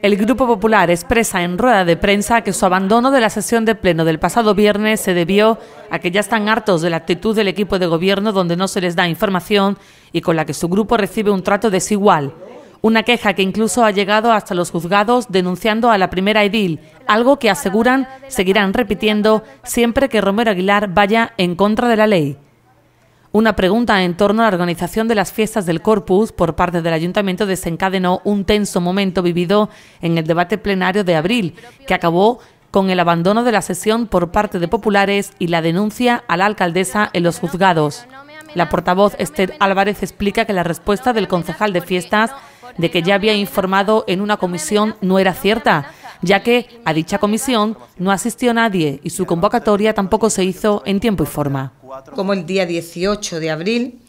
El Grupo Popular expresa en rueda de prensa que su abandono de la sesión de pleno del pasado viernes se debió a que ya están hartos de la actitud del equipo de gobierno donde no se les da información y con la que su grupo recibe un trato desigual. Una queja que incluso ha llegado hasta los juzgados denunciando a la primera edil, algo que aseguran seguirán repitiendo siempre que Romero Aguilar vaya en contra de la ley. Una pregunta en torno a la organización de las fiestas del Corpus por parte del Ayuntamiento desencadenó un tenso momento vivido en el debate plenario de abril, que acabó con el abandono de la sesión por parte de populares y la denuncia a la alcaldesa en los juzgados. La portavoz Esther Álvarez explica que la respuesta del concejal de fiestas de que ya había informado en una comisión no era cierta, ya que a dicha comisión no asistió nadie y su convocatoria tampoco se hizo en tiempo y forma. Como el día 18 de abril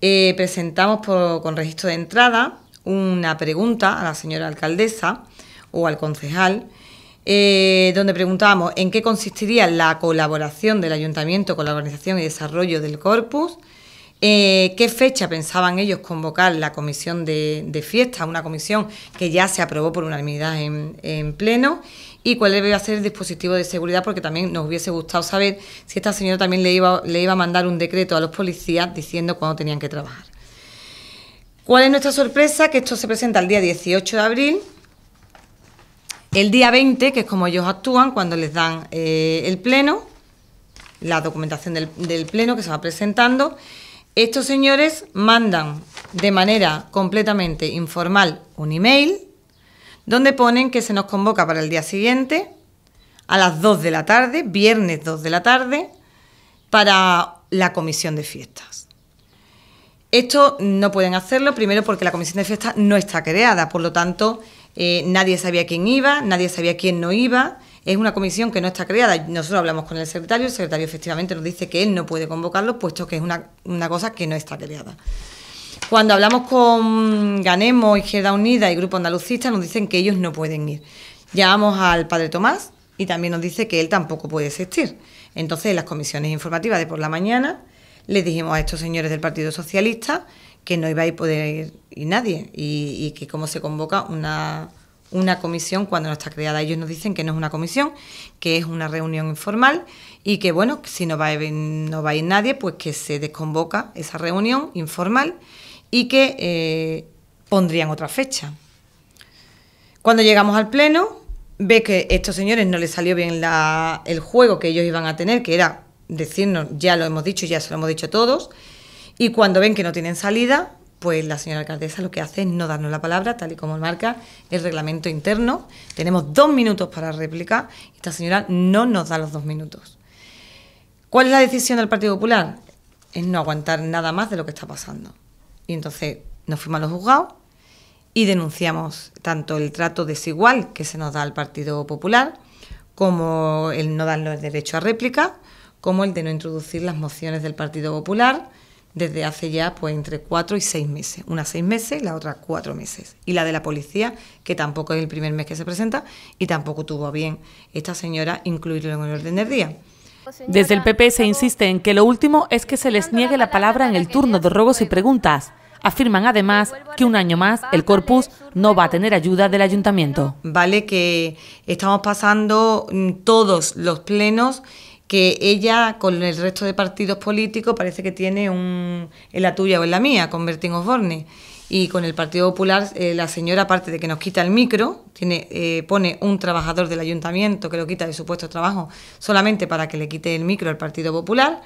eh, presentamos con registro de entrada una pregunta a la señora alcaldesa o al concejal, eh, donde preguntábamos en qué consistiría la colaboración del ayuntamiento con la organización y desarrollo del corpus, eh, qué fecha pensaban ellos convocar la comisión de, fiesta, una comisión que ya se aprobó por unanimidad en, pleno y cuál debe a ser el dispositivo de seguridad, porque también nos hubiese gustado saber si esta señora también le iba, a mandar un decreto a los policías diciendo cuándo tenían que trabajar. ¿Cuál es nuestra sorpresa? Que esto se presenta el día 18 de abril. El día 20, que es como ellos actúan cuando les dan eh, el pleno, la documentación del pleno que se va presentando, estos señores mandan de manera completamente informal un email donde ponen que se nos convoca para el día siguiente a las 2 de la tarde, viernes 2 de la tarde, para la comisión de fiestas. Esto no pueden hacerlo, primero porque la comisión de fiestas no está creada, por lo tanto eh, nadie sabía quién iba, nadie sabía quién no iba es una comisión que no está creada. Nosotros hablamos con el secretario, el secretario efectivamente nos dice que él no puede convocarlo, puesto que es una, cosa que no está creada. Cuando hablamos con Ganemos, Izquierda Unida y Grupo Andalucista, nos dicen que ellos no pueden ir. Llamamos al padre Tomás y también nos dice que él tampoco puede existir. Entonces, en las comisiones informativas de por la mañana, le dijimos a estos señores del Partido Socialista que no iba a poder ir, nadie y, y que cómo se convoca una, una comisión cuando no está creada. Ellos nos dicen que no es una comisión, que es una reunión informal y que, bueno, si no va a ir, no va a nadie, pues que se desconvoca esa reunión informal y que eh, pondrían otra fecha. Cuando llegamos al pleno, ve que estos señores no les salió bien el juego que ellos iban a tener, que era decirnos, ya lo hemos dicho, ya se lo hemos dicho a todos, y cuando ven que no tienen salida, pues la señora alcaldesa lo que hace es no darnos la palabra, tal y como marca el reglamento interno. Tenemos dos minutos para réplica y esta señora no nos da los dos minutos. ¿Cuál es la decisión del Partido Popular? Es no aguantar nada más de lo que está pasando. Y entonces nos fuimos a los juzgados y denunciamos tanto el trato desigual que se nos da al Partido Popular, como el no darnos el derecho a réplica, como el de no introducir las mociones del Partido Popular desde hace ya pues entre cuatro y seis meses. Una seis meses, la otra cuatro meses. Y la de la policía, que tampoco es el primer mes que se presenta y tampoco tuvo bien esta señora incluirlo en el orden del día. Desde el PP se insiste en que lo último es que se les niegue la palabra en el turno de rogos y preguntas. Afirman además que un año más el corpus no va a tener ayuda del ayuntamiento. Vale que estamos pasando mm, todos los plenos que ella con el resto de partidos políticos parece que tiene un, en la tuya o en la mía, con Bertín Osborne. Y con el Partido Popular, eh, la señora, aparte de que nos quita el micro, tiene, eh, pone un trabajador del ayuntamiento que lo quita de su puesto de trabajo solamente para que le quite el micro al Partido Popular,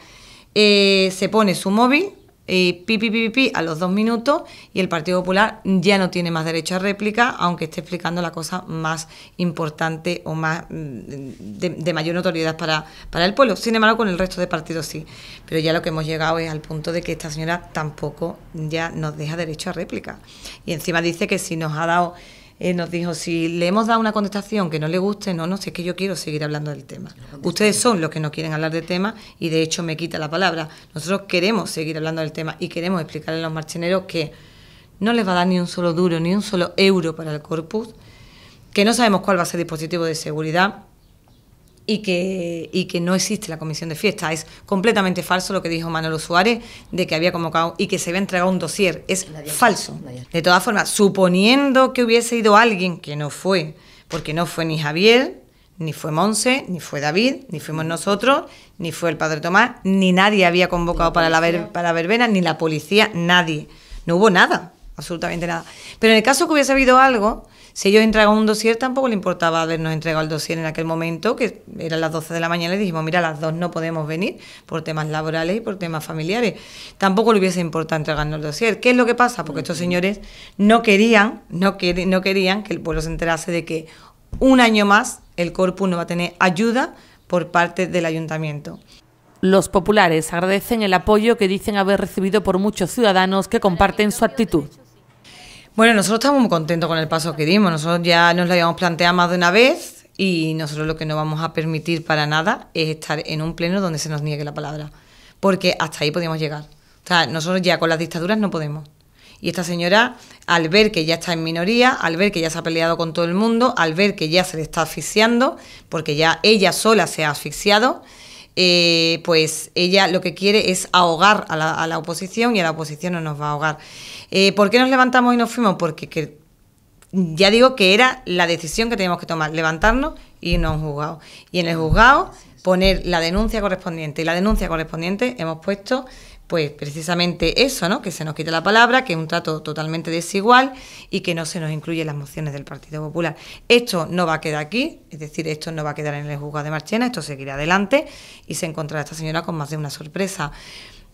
eh, se pone su móvil eh, pi, a los dos minutos y el Partido Popular ya no tiene más derecho a réplica, aunque esté explicando la cosa más importante o más mm, de, mayor notoriedad para, para el pueblo. Sin embargo, con el resto de partidos sí. Pero ya lo que hemos llegado es al punto de que esta señora tampoco ya nos deja derecho a réplica. Y encima dice que si nos ha dado eh, nos dijo, si le hemos dado una contestación que no le guste, no, no, si es que yo quiero seguir hablando del tema. Ustedes son los que no quieren hablar del tema y de hecho me quita la palabra. Nosotros queremos seguir hablando del tema y queremos explicarle a los marcheneros que no les va a dar ni un solo duro, ni un solo euro para el corpus, que no sabemos cuál va a ser el dispositivo de seguridad, y que, y que no existe la comisión de fiesta. Es completamente falso lo que dijo Manolo Suárez de que había convocado y que se había entregado un dossier. Es falso. De todas formas, suponiendo que hubiese ido alguien que no fue, porque no fue ni Javier, ni fue Monse, ni fue David, ni fuimos nosotros, ni fue el padre Tomás, ni nadie había convocado para, la para la verbena, ni la policía, nadie. No hubo nada absolutamente nada. Pero en el caso que hubiese habido algo, si ellos entregaban un dossier, tampoco le importaba habernos entregado el dossier en aquel momento, que eran las 12 de la mañana, y dijimos, mira, las dos no podemos venir por temas laborales y por temas familiares. Tampoco le hubiese importado entregarnos el dossier. ¿Qué es lo que pasa? Porque estos señores no querían, no, no querían que el pueblo se enterase de que un año más el corpus no va a tener ayuda por parte del ayuntamiento. Los populares agradecen el apoyo que dicen haber recibido por muchos ciudadanos que comparten su actitud. Bueno, nosotros estamos muy contentos con el paso que dimos. Nosotros ya nos lo habíamos planteado más de una vez y nosotros lo que no vamos a permitir para nada es estar en un pleno donde se nos niegue la palabra, porque hasta ahí podíamos llegar. O sea, nosotros ya con las dictaduras no podemos. Y esta señora, al ver que ya está en minoría, al ver que ya se ha peleado con todo el mundo, al ver que ya se le está asfixiando, porque ya ella sola se ha asfixiado, eh, pues ella lo que quiere es ahogar a la, a la oposición y a la oposición no nos va a ahogar. Eh, ¿Por qué nos levantamos y nos fuimos? Porque ya digo que era la decisión que teníamos que tomar, levantarnos y no a juzgado. Y en el juzgado poner la denuncia correspondiente. Y la denuncia correspondiente hemos puesto pues precisamente eso, ¿no? Que se nos quite la palabra, que es un trato totalmente desigual y que no se nos incluyen las mociones del Partido Popular. Esto no va a quedar aquí, es decir, esto no va a quedar en el juzgado de Marchena, esto seguirá adelante y se encontrará esta señora con más de una sorpresa.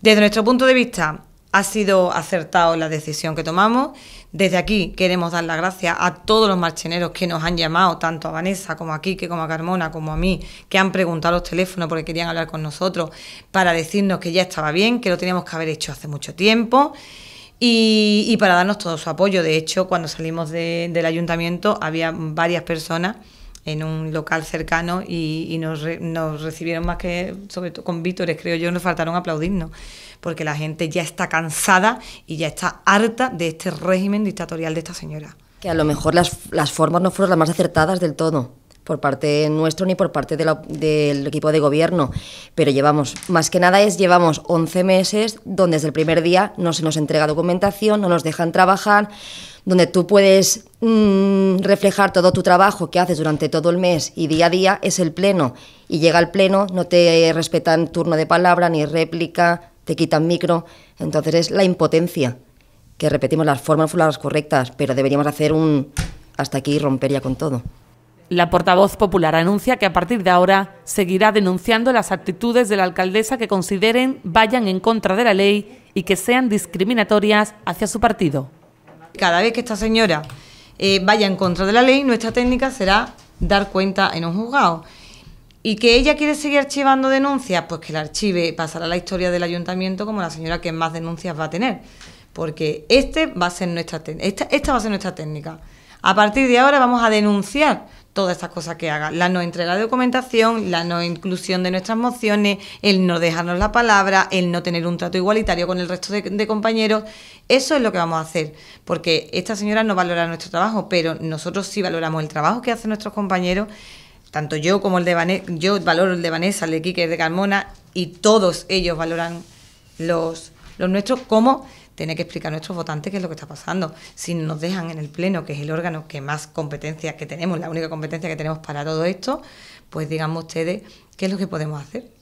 Desde nuestro punto de vista, ha sido acertado la decisión que tomamos. Desde aquí queremos dar las gracias a todos los marcheneros que nos han llamado, tanto a Vanessa como a Quique, como a Carmona, como a mí, que han preguntado los teléfonos porque querían hablar con nosotros para decirnos que ya estaba bien, que lo teníamos que haber hecho hace mucho tiempo. Y, para darnos todo su apoyo. De hecho, cuando salimos del ayuntamiento había varias personas en un local cercano y, nos, nos, recibieron más que, sobre todo con vítores, creo yo, nos faltaron aplaudirnos porque la gente ya está cansada y ya está harta de este régimen dictatorial de esta señora. Que a lo mejor las, formas no fueron las más acertadas del todo por parte nuestro ni por parte del equipo de gobierno, pero llevamos, más que nada es, llevamos 11 meses donde desde el primer día no se nos entrega documentación, no nos dejan trabajar, donde tú puedes mm, reflejar todo tu trabajo que haces durante todo el mes y día a día es el pleno. Y llega el pleno, no te respetan turno de palabra, ni réplica, te quitan micro. Entonces es la impotencia, que repetimos, las fórmulas correctas, pero deberíamos hacer un hasta aquí rompería con todo. La portavoz popular anuncia que a partir de ahora seguirá denunciando las actitudes de la alcaldesa que consideren vayan en contra de la ley y que sean discriminatorias hacia su partido. Cada vez que esta señora eh, vaya en contra de la ley, nuestra técnica será dar cuenta en un juzgado. ¿Y que ella quiere seguir archivando denuncias? Pues que la archive pasará pasará la historia del ayuntamiento como la señora que más denuncias va a tener. Porque este va a ser nuestra esta, va a ser nuestra técnica. A partir de ahora vamos a denunciar todas estas cosas que haga. La no entrega de documentación, la no inclusión de nuestras mociones, el no dejarnos la palabra, el no tener un trato igualitario con el resto de compañeros. Eso es lo que vamos a hacer, porque esta señora no valora nuestro trabajo, pero nosotros sí valoramos el trabajo que hacen nuestros compañeros tanto yo como el de Vanessa, yo valoro el de Vanessa, el de Quique, el de Carmona, y todos ellos valoran los, nuestros, como tener que explicar a nuestros votantes qué es lo que está pasando. Si nos dejan en el Pleno, que es el órgano que más competencias que tenemos, la única competencia que tenemos para todo esto, pues digamos ustedes qué es lo que podemos hacer.